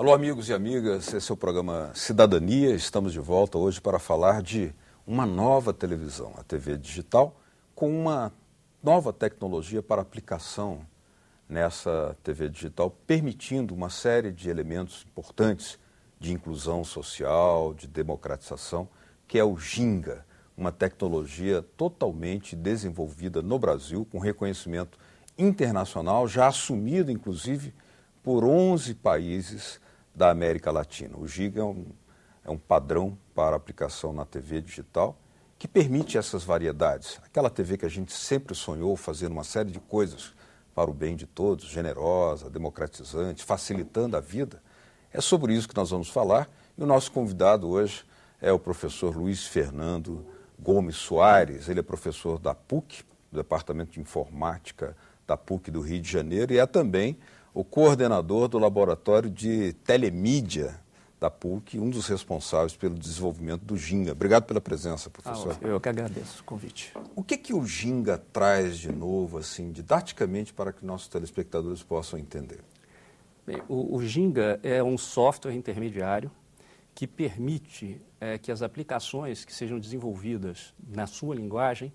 Alô, amigos e amigas, esse é o programa Cidadania. Estamos de volta hoje para falar de uma nova televisão, a TV digital, com uma nova tecnologia para aplicação nessa TV digital, permitindo uma série de elementos importantes de inclusão social, de democratização, que é o Ginga, uma tecnologia totalmente desenvolvida no Brasil, com reconhecimento internacional, já assumido inclusive por 11 países da América Latina. O Giga é um, é um padrão para aplicação na TV digital que permite essas variedades. Aquela TV que a gente sempre sonhou fazer uma série de coisas para o bem de todos, generosa, democratizante, facilitando a vida. É sobre isso que nós vamos falar e o nosso convidado hoje é o professor Luiz Fernando Gomes Soares. Ele é professor da PUC, do Departamento de Informática da PUC do Rio de Janeiro, e é também o coordenador do laboratório de telemídia da PUC, um dos responsáveis pelo desenvolvimento do Ginga. Obrigado pela presença, professor. Ah, eu que agradeço o convite. O que que o Ginga traz de novo, assim, didaticamente, para que nossos telespectadores possam entender? Bem, o, o Ginga é um software intermediário que permite é, que as aplicações que sejam desenvolvidas na sua linguagem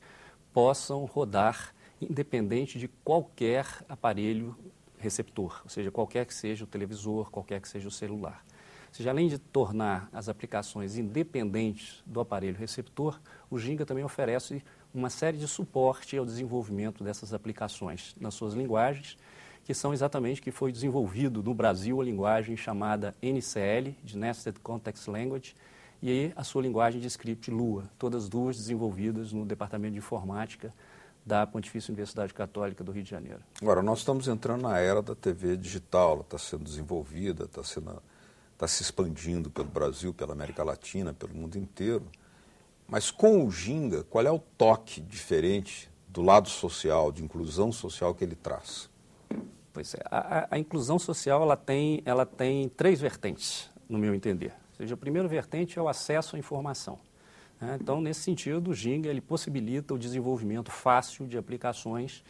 possam rodar independente de qualquer aparelho receptor, ou seja, qualquer que seja o televisor, qualquer que seja o celular. Ou seja, além de tornar as aplicações independentes do aparelho receptor, o Ginga também oferece uma série de suporte ao desenvolvimento dessas aplicações nas suas linguagens, que são exatamente que foi desenvolvido no Brasil a linguagem chamada NCL, de Nested Context Language, e a sua linguagem de script Lua, todas duas desenvolvidas no Departamento de Informática da Pontifícia Universidade Católica do Rio de Janeiro. Agora, nós estamos entrando na era da TV digital, ela está sendo desenvolvida, está sendo está se expandindo pelo Brasil, pela América Latina, pelo mundo inteiro. Mas com o Ginga, qual é o toque diferente do lado social, de inclusão social que ele traz? Pois é, a, a inclusão social ela tem, ela tem três vertentes, no meu entender. Ou seja, a primeira vertente é o acesso à informação. Né? Então, nesse sentido, o Ginga ele possibilita o desenvolvimento fácil de aplicações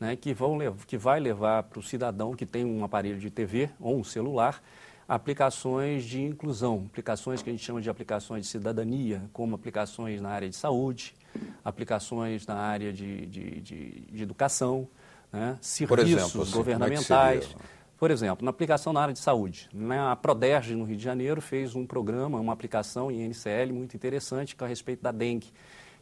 né, que, vão, que vai levar para o cidadão que tem um aparelho de TV ou um celular aplicações de inclusão, aplicações que a gente chama de aplicações de cidadania, como aplicações na área de saúde, aplicações na área de, de, de, de educação, né? serviços exemplo, assim, é governamentais. É por exemplo, na aplicação na área de saúde, né? a Proderge, no Rio de Janeiro, fez um programa, uma aplicação em NCL muito interessante é a respeito da dengue,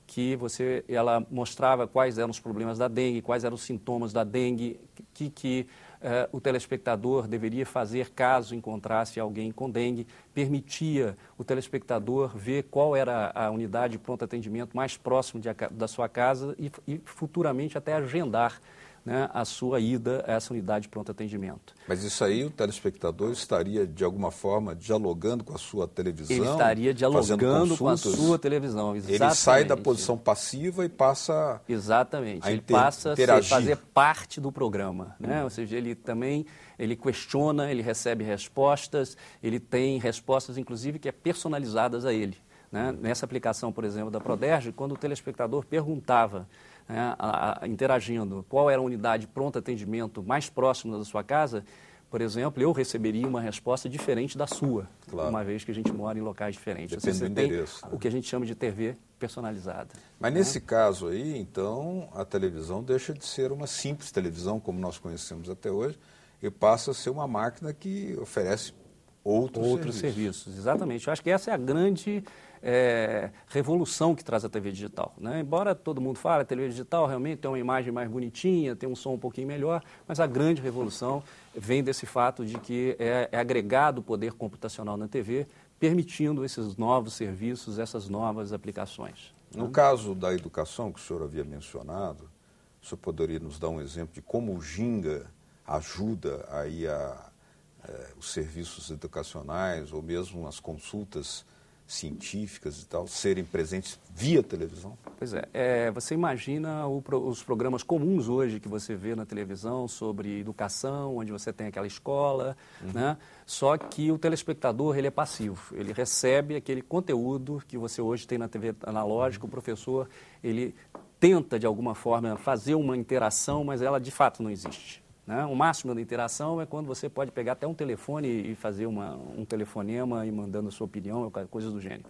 que você, ela mostrava quais eram os problemas da dengue, quais eram os sintomas da dengue, que, que eh, o telespectador deveria fazer caso encontrasse alguém com dengue, permitia o telespectador ver qual era a unidade de pronto atendimento mais próximo de, da sua casa e, e futuramente até agendar né, a sua ida a essa unidade de pronto atendimento. Mas isso aí o telespectador estaria, de alguma forma, dialogando com a sua televisão? Ele estaria dialogando com a sua televisão, exatamente. Ele sai da posição passiva e passa Exatamente, a ele passa a fazer parte do programa. Né? Hum. Ou seja, ele também ele questiona, ele recebe respostas, ele tem respostas, inclusive, que é personalizadas a ele. Né? Hum. Nessa aplicação, por exemplo, da Proderge, quando o telespectador perguntava né, a, a, interagindo, qual era a unidade pronto atendimento mais próxima da sua casa, por exemplo, eu receberia uma resposta diferente da sua, claro. uma vez que a gente mora em locais diferentes. Depende você do tem endereço. né? O que a gente chama de TV personalizada. Mas né? nesse caso aí, então, a televisão deixa de ser uma simples televisão, como nós conhecemos até hoje, e passa a ser uma máquina que oferece outros, outros serviços. serviços. Exatamente. Eu acho que essa é a grande é, revolução que traz a TV digital. Né? Embora todo mundo fale, a TV digital realmente tem uma imagem mais bonitinha, tem um som um pouquinho melhor, mas a grande revolução vem desse fato de que é, é agregado o poder computacional na TV, permitindo esses novos serviços, essas novas aplicações. Né? No caso da educação que o senhor havia mencionado, o senhor poderia nos dar um exemplo de como o Ginga ajuda aí a eh, os serviços educacionais ou mesmo as consultas científicas e tal serem presentes via televisão? Pois é, é você imagina o, os programas comuns hoje que você vê na televisão sobre educação, onde você tem aquela escola, uhum. né? Só que o telespectador ele é passivo, ele recebe aquele conteúdo que você hoje tem na TV analógica, o professor ele tenta de alguma forma fazer uma interação, mas ela de fato não existe. Né? O máximo da interação é quando você pode pegar até um telefone e fazer uma, um telefonema e mandando a sua opinião, coisas do gênero.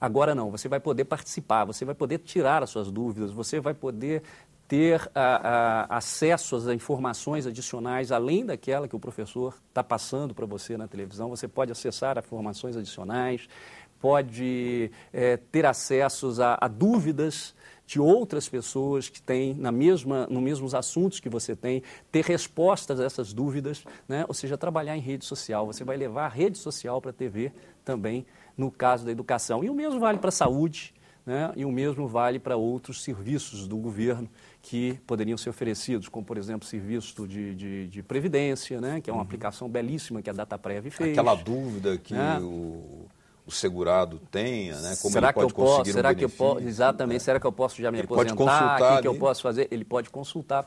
Agora não, você vai poder participar, você vai poder tirar as suas dúvidas, você vai poder ter a, ah, a, ah, acesso às informações adicionais, além daquela que o professor está passando para você na televisão, você pode acessar informações adicionais, pode é, ter acessos a, a dúvidas de outras pessoas que têm na mesma, nos mesmos assuntos que você tem, ter respostas a essas dúvidas, né? ou seja, trabalhar em rede social. Você vai levar a rede social para a TV também, no caso da educação. E o mesmo vale para a saúde, né? e o mesmo vale para outros serviços do governo que poderiam ser oferecidos, como, por exemplo, serviço de, de, de previdência, né? que é uma uhum. aplicação belíssima que a DataPrev fez. Aquela dúvida que né? o o segurado tenha, né? Como será ele pode que eu posso, será que eu posso, Exatamente, né? será que eu posso já me ele aposentar? O que, que, eu posso fazer? Ele pode consultar